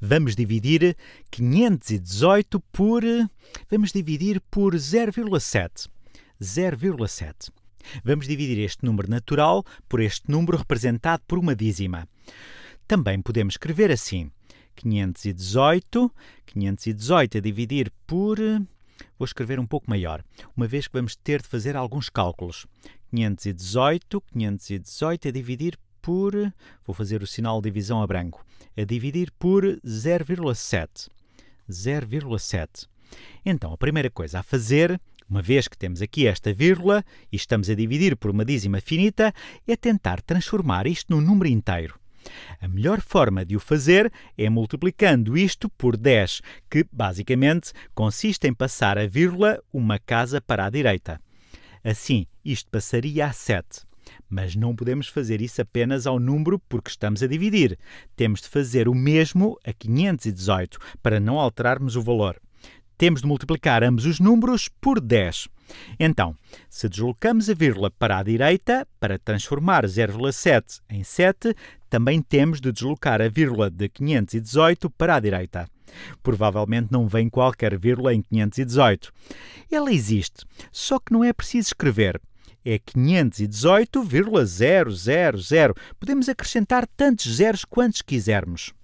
Vamos dividir 518 por. Vamos dividir por 0,7. 0,7. Vamos dividir este número natural por este número representado por uma dízima. Também podemos escrever assim: 518, 518 a dividir por. Vou escrever um pouco maior, uma vez que vamos ter de fazer alguns cálculos. 518, 518 a dividir por. Vou fazer o sinal de divisão a branco. A dividir por 0,7. 0,7. Então, a primeira coisa a fazer, uma vez que temos aqui esta vírgula e estamos a dividir por uma dízima finita, é tentar transformar isto num número inteiro. A melhor forma de o fazer é multiplicando isto por 10, que basicamente consiste em passar a vírgula uma casa para a direita. Assim, isto passaria a 7. Mas não podemos fazer isso apenas ao número porque estamos a dividir. Temos de fazer o mesmo a 518 para não alterarmos o valor. Temos de multiplicar ambos os números por 10. Então, se deslocamos a vírgula para a direita, para transformar 0,7 em 7, também temos de deslocar a vírgula de 518 para a direita. Provavelmente não vem qualquer vírgula em 518. Ela existe, só que não é preciso escrever é 518,000. Podemos acrescentar tantos zeros quantos quisermos.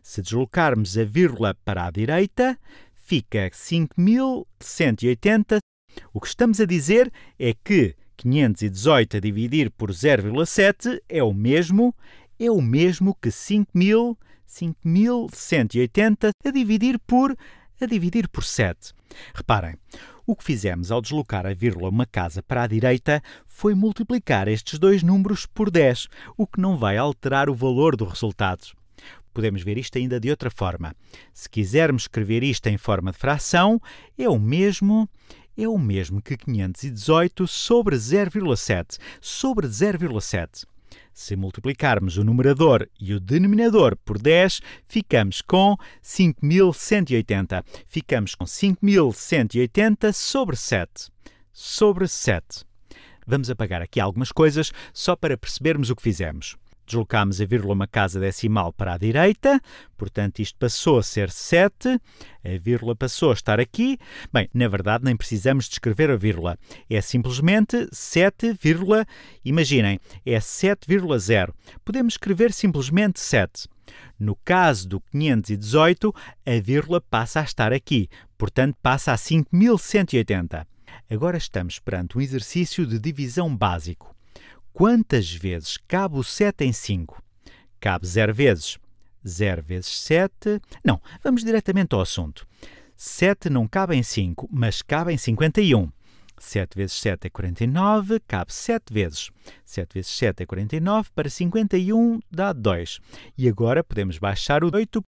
Se deslocarmos a vírgula para a direita, fica 5180. O que estamos a dizer é que 518 a dividir por 0,7 é o mesmo, é o mesmo que 5000, 5180 a dividir por a dividir por 7. Reparem, o que fizemos ao deslocar a vírgula uma casa para a direita foi multiplicar estes dois números por 10, o que não vai alterar o valor do resultado. Podemos ver isto ainda de outra forma. Se quisermos escrever isto em forma de fração, é o mesmo é o mesmo que 518 sobre 0,7 sobre 0,7. Se multiplicarmos o numerador e o denominador por 10, ficamos com 5180. Ficamos com 5180 sobre 7. Sobre 7. Vamos apagar aqui algumas coisas só para percebermos o que fizemos deslocámos a vírgula uma casa decimal para a direita, portanto isto passou a ser 7, a vírgula passou a estar aqui. Bem, na verdade nem precisamos descrever a vírgula, é simplesmente 7, imaginem, é 7,0. Podemos escrever simplesmente 7. No caso do 518, a vírgula passa a estar aqui, portanto passa a 5180. Agora estamos perante um exercício de divisão básico. Quantas vezes cabe o 7 em 5? Cabe 0 vezes. 0 vezes 7. Não, vamos diretamente ao assunto. 7 não cabe em 5, mas cabe em 51. 7 vezes 7 é 49, cabe 7 vezes. 7 vezes 7 é 49, para 51 dá 2. E agora podemos baixar o 8.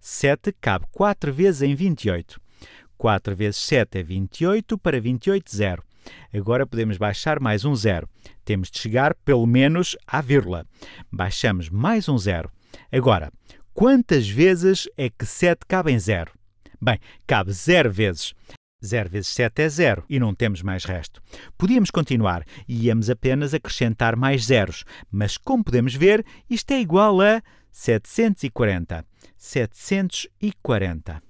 7 cabe 4 vezes em 28. 4 vezes 7 é 28, para 28, 0. Agora podemos baixar mais um zero. Temos de chegar pelo menos à vírgula. Baixamos mais um zero. Agora, quantas vezes é que 7 cabe em zero? Bem, cabe zero vezes. 0 vezes 7 é 0 e não temos mais resto. Podíamos continuar e íamos apenas acrescentar mais zeros, mas como podemos ver, isto é igual a 740. 740.